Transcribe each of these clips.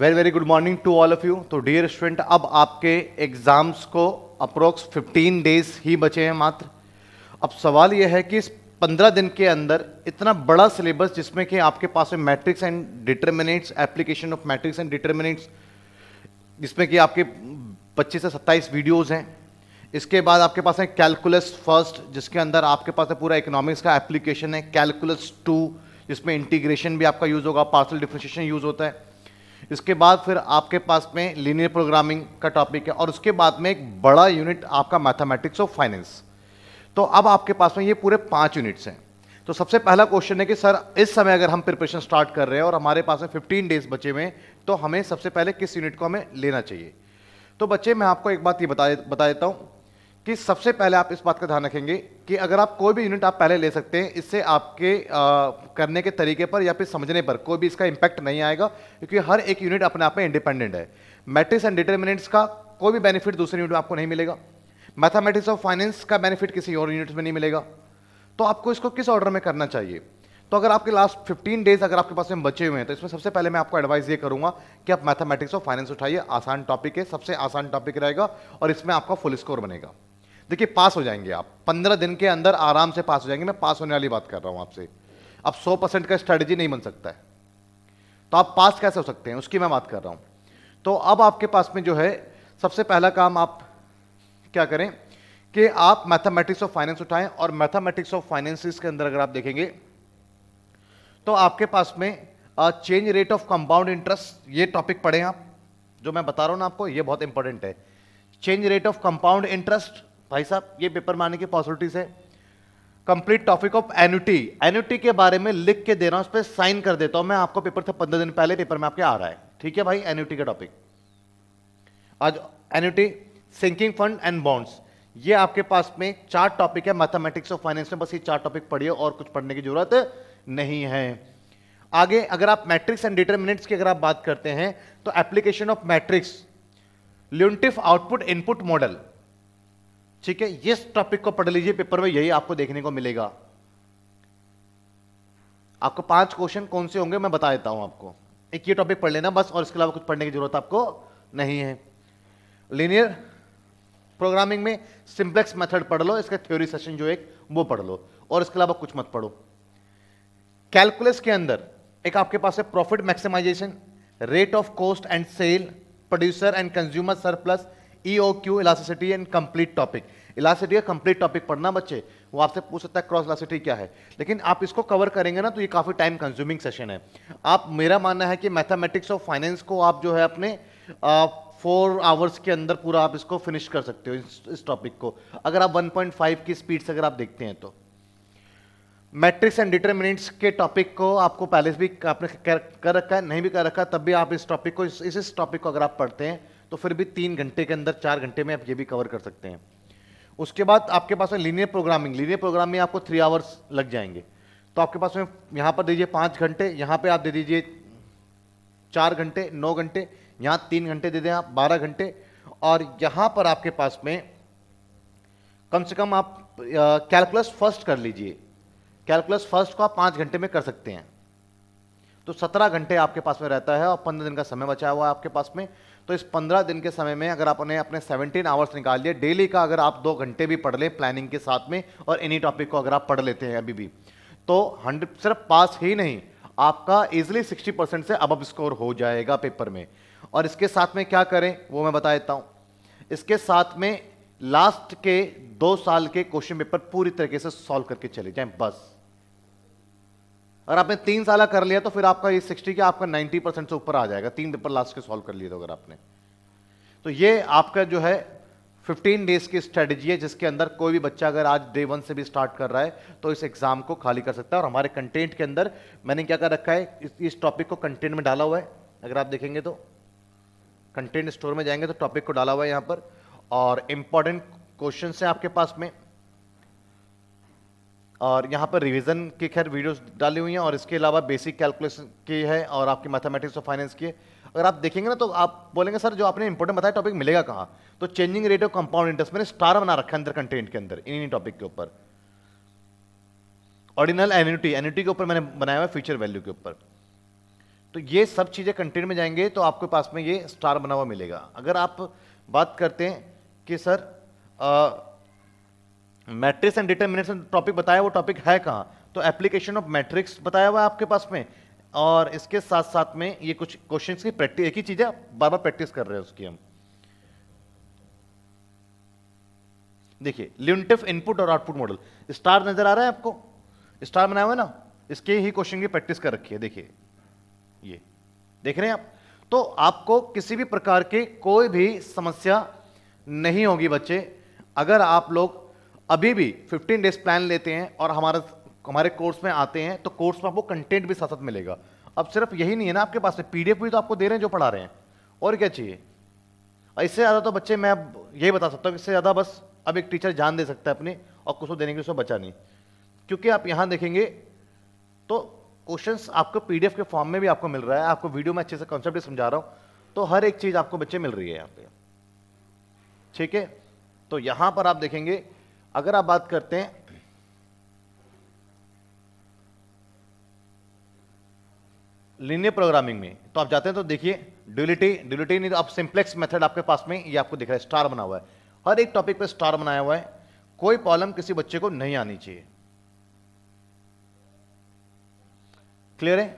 very very good morning to all of you तो dear student अब आपके exams को अप्रोक्स 15 डेज ही बचे हैं मात्र अब सवाल यह है कि इस 15 दिन के अंदर इतना बड़ा सिलेबस जिसमें कि आपके पास है matrix and determinants application of matrix and determinants जिसमें कि आपके 25 से 27 वीडियोस हैं इसके बाद आपके पास है कैलकुलस फर्स्ट जिसके अंदर आपके पास है पूरा इकोनॉमिक्स का एप्लीकेशन है कैलकुलस टू जिसमें इंटीग्रेशन भी आपका यूज़ होगा पार्सल डिफ्रेंशिएशन यूज़ होता है इसके बाद फिर आपके पास में लीनियर प्रोग्रामिंग का टॉपिक है और उसके बाद में एक बड़ा यूनिट आपका मैथमेटिक्स और फाइनेंस तो अब आपके पास में ये पूरे पांच यूनिट्स हैं तो सबसे पहला क्वेश्चन है कि सर इस समय अगर हम प्रिपरेशन स्टार्ट कर रहे हैं और हमारे पास में फिफ्टीन डेज बचे हुए तो हमें सबसे पहले किस यूनिट को हमें लेना चाहिए तो बच्चे मैं आपको एक बात ये बता बता देता हूँ कि सबसे पहले आप इस बात का ध्यान रखेंगे कि अगर आप कोई भी यूनिट आप पहले ले सकते हैं इससे आपके आ, करने के तरीके पर या फिर समझने पर कोई भी इसका इम्पैक्ट नहीं आएगा क्योंकि हर एक यूनिट अपने आप में इंडिपेंडेंट है मैट्रिक्स एंड डिटर्मिनेंट्स का कोई भी बेनिफिट दूसरे यूनिट में आपको नहीं मिलेगा मैथामेटिक्स और फाइनेंस का बेनिफिट किसी और यूनिट में नहीं मिलेगा तो आपको इसको किस ऑर्डर में करना चाहिए तो अगर आपके लास्ट फिफ्टीन डेज अगर आपके पास में बचे हुए हैं तो इसमें सबसे पहले मैं आपको एडवाइस ये करूंगा कि आप मैथमेटिक्स और फाइनेंस उठाइए आसान टॉपिक है सबसे आसान टॉपिक रहेगा और इसमें आपका फुल स्कोर बनेगा देखिए पास हो जाएंगे आप पंद्रह दिन के अंदर आराम से पास हो जाएंगे मैं पास होने वाली बात कर रहा हूं आपसे अब सौ परसेंट का स्ट्रेटेजी नहीं बन सकता है तो आप पास कैसे हो सकते हैं उसकी मैं बात कर रहा हूं तो अब आपके पास में जो है सबसे पहला काम आप क्या करें कि आप मैथमेटिक्स ऑफ फाइनेंस उठाएं और मैथमेटिक्स ऑफ फाइनेंसिस के अंदर अगर आप देखेंगे तो आपके पास में change rate of compound interest ये टॉपिक पढ़ें आप जो मैं बता रहा हूं ना आपको ये बहुत इंपॉर्टेंट है change rate of compound interest भाई साहब ये पेपर में आने की पॉसिबिलिटीज है complete topic of annuity annuity के बारे में लिख के दे रहा हूं उस पर साइन कर देता हूं मैं आपको पेपर था पंद्रह दिन पहले पेपर में आपके आ रहा है ठीक है भाई एन्यूटी का टॉपिक आज annuity sinking fund and bonds ये आपके पास में चार टॉपिक है मैथमेटिक्स और फाइनेंस में बस ये चार टॉपिक पढ़िए और कुछ पढ़ने की जरूरत नहीं है आगे अगर आप मैट्रिक्स एंड डिटरमिनेंट्स की अगर आप बात करते हैं तो application of matrix Leontief output input model ठीक है इस टॉपिक को पढ़ लीजिए पेपर में यही आपको देखने को मिलेगा आपको पांच क्वेश्चन कौन से होंगे मैं बता देता हूं आपको एक ये टॉपिक पढ़ लेना बस और इसके अलावा कुछ पढ़ने की जरूरत आपको नहीं है लीनियर प्रोग्रामिंग में सिंप्लेक्स मेथड पढ़ लो इसका थ्योरी सेशन जो एक वो पढ़ लो और इसके अलावा कुछ मत पढ़ो कैलकुलस के अंदर एक आपके पास है profit maximisation rate of cost and sale producer and consumer surplus E O Q elasticity and complete topic elasticity का कंप्लीट टॉपिक पढ़ना बच्चे वो आपसे पूछ सकता है क्रॉस इलास्टिसिटी क्या है लेकिन आप इसको कवर करेंगे ना तो ये काफ़ी टाइम कंज्यूमिंग सेशन है आप मेरा मानना है कि मैथमेटिक्स और फाइनेंस को आप जो है अपने आ, फोर आवर्स के अंदर पूरा आप इसको फिनिश कर सकते हो इस, टॉपिक को अगर आप 1.5 की स्पीड से अगर आप देखते हैं तो मैट्रिक्स एंड डिटरमिनेंट्स के टॉपिक को आपको पहले भी आपने कर, कर रखा है नहीं भी कर रखा तब भी आप इस टॉपिक को इस इस टॉपिक को अगर आप पढ़ते हैं तो फिर भी तीन घंटे के अंदर चार घंटे में आप ये भी कवर कर सकते हैं उसके बाद आपके पास में लीनियर प्रोग्रामिंग लीनियर प्रोग्राम में आपको थ्री आवर्स लग जाएंगे तो आपके पास में यहाँ पर दीजिए पाँच घंटे यहाँ पर आप दे दीजिए चार घंटे नौ घंटे यहाँ तीन घंटे दे दें आप बारह घंटे और यहाँ पर आपके पास में कम से कम आप कैलकुलस फर्स्ट कर लीजिए कैलकुलस फर्स्ट को आप पाँच घंटे में कर सकते हैं तो सत्रह घंटे आपके पास में रहता है और पंद्रह दिन का समय बचा हुआ है आपके पास में तो इस पंद्रह दिन के समय में अगर आपने अपने सेवनटीन आवर्स निकाल लिए डेली का अगर आप दो घंटे भी पढ़ लें प्लानिंग के साथ में और एनी टॉपिक को अगर आप पढ़ लेते हैं अभी भी तो हंड्रेड सिर्फ पास ही नहीं आपका इजिली सिक्सटी परसेंट से अब स्कोर हो जाएगा पेपर में और इसके साथ में क्या करें वो मैं बता देता हूँ इसके साथ में लास्ट के दो साल के क्वेश्चन पेपर पूरी तरीके से सॉल्व करके चले जाएं बस अगर आपने तीन साल कर लिया तो फिर आपका ये सिक्सटी का आपका नाइन्टी परसेंट से ऊपर आ जाएगा तीन पेपर लास्ट के सॉल्व कर लिए तो अगर आपने तो ये आपका जो है फिफ्टीन डेज की स्ट्रेटजी है जिसके अंदर कोई भी बच्चा अगर आज डे वन से भी स्टार्ट कर रहा है तो इस एग्जाम को खाली कर सकता है और हमारे कंटेंट के अंदर मैंने क्या कर रखा है इस, टॉपिक को कंटेंट में डाला हुआ है अगर आप देखेंगे तो कंटेंट स्टोर में जाएंगे तो टॉपिक को डाला हुआ है यहाँ पर और इंपॉर्टेंट क्वेश्चन है आपके पास में और यहाँ पर रिवीजन की खैर वीडियोस डाली हुई हैं और इसके अलावा बेसिक कैलकुलेशन की है और आपकी मैथमेटिक्स और फाइनेंस की है अगर आप देखेंगे ना तो आप बोलेंगे सर जो आपने इंपॉर्टेंट बताया टॉपिक मिलेगा कहाँ तो changing rate of compound interest मैंने स्टार बना रखा है अंदर कंटेंट के अंदर इन्हीं टॉपिक के ऊपर ऑर्डिनल एन्यूटी एन्यूटी के ऊपर मैंने बनाया हुआ फ्यूचर वैल्यू के ऊपर तो ये सब चीज़ें कंटेंट में जाएंगे तो आपके पास में ये स्टार बना हुआ मिलेगा अगर आप बात करते हैं कि सर आ, मैट्रिक्स एंड डिटर्मिनेशन टॉपिक बताया वो टॉपिक है कहाँ तो एप्लीकेशन ऑफ मैट्रिक्स बताया हुआ है आपके पास में और इसके साथ साथ में ये कुछ क्वेश्चंस की प्रैक्टिस एक ही चीज़ है बार बार प्रैक्टिस कर रहे हैं उसकी हम देखिए ल्यूनटिफ इनपुट और आउटपुट मॉडल स्टार नजर आ रहा है आपको स्टार बनाया हुआ ना इसके ही क्वेश्चन की प्रैक्टिस कर रखी है देखिए ये देख रहे हैं आप तो आपको किसी भी प्रकार की कोई भी समस्या नहीं होगी बच्चे अगर आप लोग अभी भी 15 डेज प्लान लेते हैं और हमारा हमारे कोर्स में आते हैं तो कोर्स में आपको कंटेंट भी साथ साथ मिलेगा अब सिर्फ यही नहीं है ना आपके पास में पीडीएफ भी तो आपको दे रहे हैं जो पढ़ा रहे हैं और क्या चाहिए इससे ज़्यादा तो बच्चे मैं अब यही बता सकता हूँ इससे ज़्यादा बस अब एक टीचर जान दे सकता है अपनी और कुछ तो देने के उसमें बचा नहीं क्योंकि आप यहाँ देखेंगे तो क्वेश्चंस आपको पीडीएफ के फॉर्म में भी आपको मिल रहा है आपको वीडियो में अच्छे से कॉन्सेप्ट समझा रहा हूँ तो हर एक चीज़ आपको बच्चे मिल रही है यहाँ पे ठीक है तो यहाँ पर आप देखेंगे अगर आप बात करते हैं लिनियर प्रोग्रामिंग में तो आप जाते हैं तो देखिए ड्यूलिटी ड्यूलिटी नहीं तो आप सिंप्लेक्स मेथड आपके पास में ये आपको दिख रहा है स्टार बना हुआ है हर एक टॉपिक पे स्टार बनाया हुआ है कोई प्रॉब्लम किसी बच्चे को नहीं आनी चाहिए क्लियर है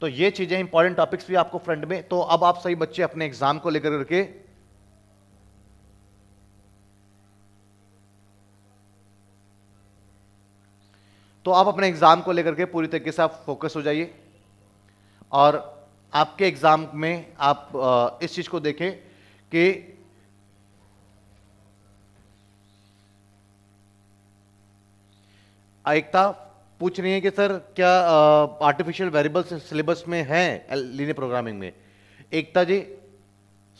तो ये चीजें इंपॉर्टेंट टॉपिक्स भी आपको फ्रंट में तो अब आप सही बच्चे अपने एग्जाम को लेकर के तो आप अपने एग्ज़ाम को लेकर के पूरी तरीके से आप फोकस हो जाइए और आपके एग्ज़ाम में आप इस चीज़ को देखें कि एकता पूछ रही है कि सर क्या आर्टिफिशियल वेरिएबल्स सिलेबस में है लीनियर प्रोग्रामिंग में एकता जी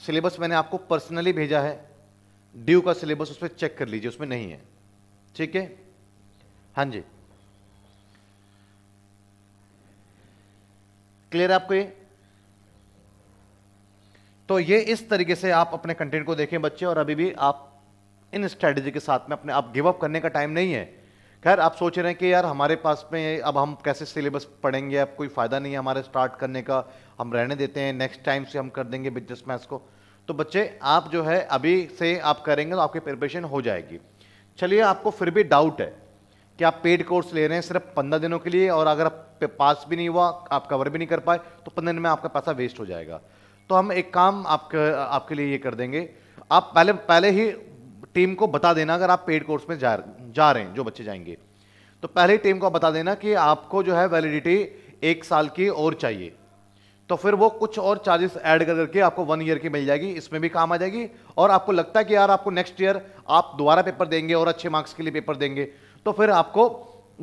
सिलेबस मैंने आपको पर्सनली भेजा है ड्यू का सिलेबस उस पर चेक कर लीजिए उसमें नहीं है ठीक है हाँ जी क्लियर है आपको ये तो ये इस तरीके से आप अपने कंटेंट को देखें बच्चे और अभी भी आप इन स्ट्रेटजी के साथ में अपने आप गिव अप करने का टाइम नहीं है खैर आप सोच रहे हैं कि यार हमारे पास में अब हम कैसे सिलेबस पढ़ेंगे अब कोई फ़ायदा नहीं है हमारे स्टार्ट करने का हम रहने देते हैं नेक्स्ट टाइम से हम कर देंगे बिजनेस मैथ्स को तो बच्चे आप जो है अभी से आप करेंगे तो आपकी प्रिपरेशन हो जाएगी चलिए आपको फिर भी डाउट है कि आप पेड कोर्स ले रहे हैं सिर्फ पंद्रह दिनों के लिए और अगर आप पास भी नहीं हुआ आप कवर भी नहीं कर पाए तो पंद्रह दिन में आपका पैसा वेस्ट हो जाएगा तो हम एक काम आपके आपके लिए ये कर देंगे आप पहले पहले ही टीम को बता देना अगर आप पेड कोर्स में जा जा रहे हैं जो बच्चे जाएंगे तो पहले ही टीम को बता देना कि आपको जो है वैलिडिटी एक साल की और चाहिए तो फिर वो कुछ और चार्जेस ऐड कर करके आपको वन ईयर की मिल जाएगी इसमें भी काम आ जाएगी और आपको लगता है कि यार आपको नेक्स्ट ईयर आप दोबारा पेपर देंगे और अच्छे मार्क्स के लिए पेपर देंगे तो फिर आपको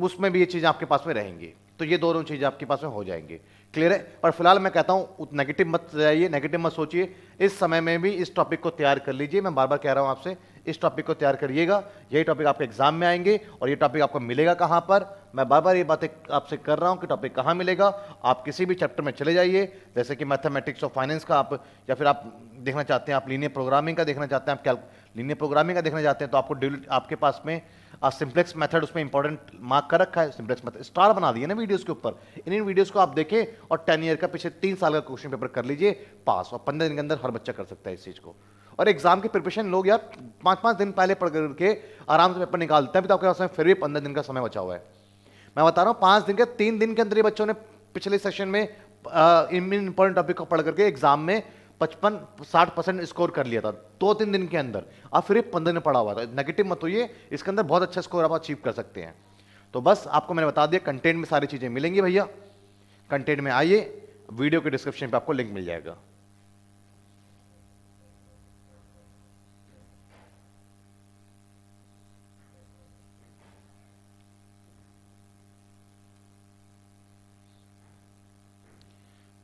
उसमें भी ये चीज़ें आपके पास में रहेंगी तो ये दोनों चीज़ें आपके पास में हो जाएंगी क्लियर है और फिलहाल मैं कहता हूँ नेगेटिव मत जाइए नेगेटिव मत सोचिए इस समय में भी इस टॉपिक को तैयार कर लीजिए मैं बार बार कह रहा हूँ आपसे इस टॉपिक को तैयार करिएगा यही टॉपिक आपके एग्जाम में आएंगे और ये टॉपिक आपको मिलेगा कहाँ पर मैं बार बार ये बातें आपसे कर रहा हूँ कि टॉपिक कहाँ मिलेगा आप किसी भी चैप्टर में चले जाइए जैसे कि मैथमेटिक्स और फाइनेंस का आप या फिर आप देखना चाहते हैं आप लीनियर प्रोग्रामिंग का देखना चाहते हैं आप क्या लीनियर प्रोग्रामिंग का देखना चाहते हैं तो आपको आपके पास में सिंप्लेक्स मेथड उसमें इंपॉर्टेंट मार्क कर रखा है सिंप्लेक्स मेथड स्टार बना दिए ना वीडियोज़ के ऊपर इन इन वीडियोज़ को आप देखें और टेन ईयर का पिछले तीन साल का क्वेश्चन पेपर कर लीजिए पास और पंद्रह दिन के अंदर हर बच्चा कर सकता है इस चीज़ को और एग्जाम की प्रिपरेशन लोग यार पाँच पाँच दिन पहले पढ़ करके आराम से पेपर निकालते हैं अभी तो आपके पास में फिर भी पंद्रह दिन का समय बचा हुआ है मैं बता रहा हूँ पाँच दिन के तीन दिन के अंदर ही बच्चों ने पिछले सेशन में इन इंपॉर्टेंट टॉपिक को पढ़ करके एग्जाम में पचपन साठ परसेंट स्कोर कर लिया था दो तीन दिन के अंदर अब फिर पंद्रह दिन पढ़ा हुआ था नेगेटिव मत होइए इसके अंदर बहुत अच्छा स्कोर आप अचीव कर सकते हैं तो बस आपको मैंने बता दिया कंटेंट में सारी चीज़ें मिलेंगी भैया कंटेंट में आइए वीडियो के डिस्क्रिप्शन पे आपको लिंक मिल जाएगा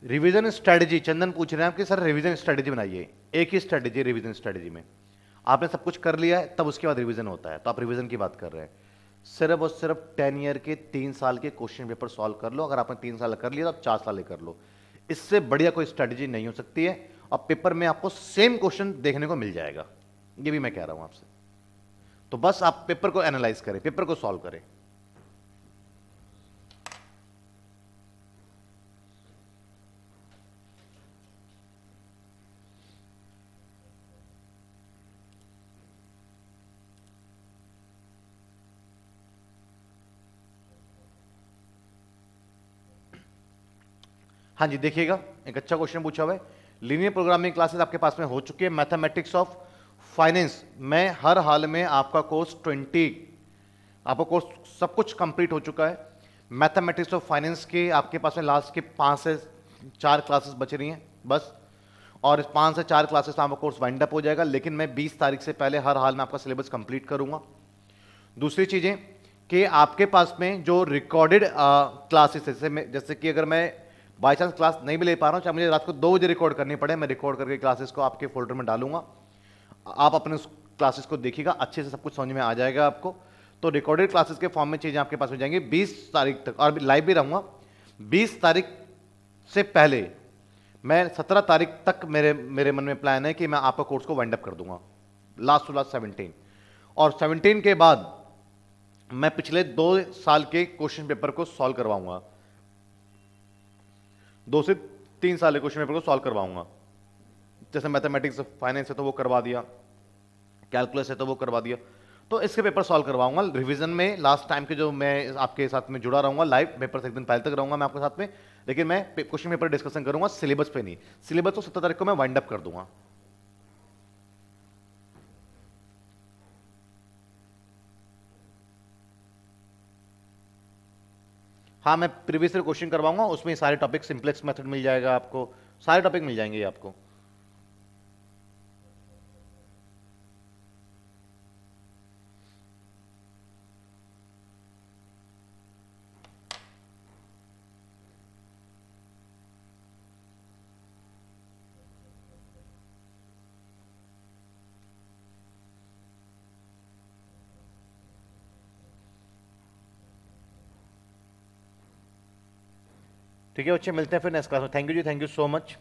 रिवीजन स्ट्रेटजी चंदन पूछ रहे हैं आपकी सर रिवीजन स्ट्रेटजी बनाइए एक ही स्ट्रेटजी रिवीजन स्ट्रेटजी में आपने सब कुछ कर लिया है तब उसके बाद रिवीजन होता है तो आप रिवीजन की बात कर रहे हैं सिर्फ और सिर्फ टेन ईयर के तीन साल के क्वेश्चन पेपर सॉल्व कर लो अगर आपने तीन साल कर लिया तो आप चार साल कर लो इससे बढ़िया कोई स्ट्रेटजी नहीं हो सकती है और पेपर में आपको सेम क्वेश्चन देखने को मिल जाएगा ये भी मैं कह रहा हूँ आपसे तो बस आप पेपर को एनालाइज करें पेपर को सॉल्व करें हाँ जी देखिएगा एक अच्छा क्वेश्चन पूछा हुआ है लीनियर प्रोग्रामिंग क्लासेस आपके पास में हो चुकी है मैथमेटिक्स ऑफ फाइनेंस मैं हर हाल में आपका कोर्स ट्वेंटी आपका कोर्स सब कुछ कंप्लीट हो चुका है मैथमेटिक्स ऑफ फाइनेंस के आपके पास में लास्ट के पाँच से चार क्लासेस बच रही हैं बस और इस पाँच से चार क्लासेस में आपका कोर्स वाइंड अप हो जाएगा लेकिन मैं बीस तारीख से पहले हर हाल में आपका सिलेबस कंप्लीट करूँगा दूसरी चीज़ें कि आपके पास में जो रिकॉर्डेड क्लासेस जैसे मैं जैसे कि अगर मैं बाई चांस क्लास नहीं भी ले पा रहा हूँ चाहे मुझे रात को दो बजे रिकॉर्ड करनी पड़े मैं रिकॉर्ड करके क्लासेस को आपके फोल्डर में डालूंगा आप अपने उस क्लासेस को देखिएगा अच्छे से सब कुछ समझ में आ जाएगा आपको तो रिकॉर्डेड क्लासेस के फॉर्म में चीज़ें आपके पास हो जाएंगी बीस तारीख तक और लाइव भी रहूँगा बीस तारीख से पहले मैं सत्रह तारीख तक मेरे मेरे मन में प्लान है कि मैं आपका कोर्स को वाइंड अप कर दूंगा लास्ट टू लास्ट सेवनटीन और सेवनटीन के बाद मैं पिछले दो साल के क्वेश्चन पेपर को सॉल्व करवाऊंगा दो से तीन साल के क्वेश्चन पेपर को सॉल्व करवाऊंगा जैसे मैथमेटिक्स फाइनेंस है तो वो करवा दिया कैलकुलस है तो वो करवा दिया तो इसके पेपर सॉल्व करवाऊंगा रिवीजन में लास्ट टाइम के जो मैं आपके साथ में जुड़ा रहूंगा लाइव पेपर एक दिन पहले तक रहूंगा मैं आपके साथ में लेकिन मैं क्वेश्चन पेपर डिस्कशन करूंगा सिलेबस पे नहीं सिलेबस तो सत्तर तारीख को मैं वाइंड अप कर दूंगा हाँ मैं प्रीवियस क्वेश्चन करवाऊंगा उसमें सारे टॉपिक सिंप्लेक्स मेथड मिल जाएगा आपको सारे टॉपिक मिल जाएंगे आपको ठीक है अच्छे मिलते हैं फिर नेक्स्ट क्लास में थैंक यू जी थैंक यू सो मच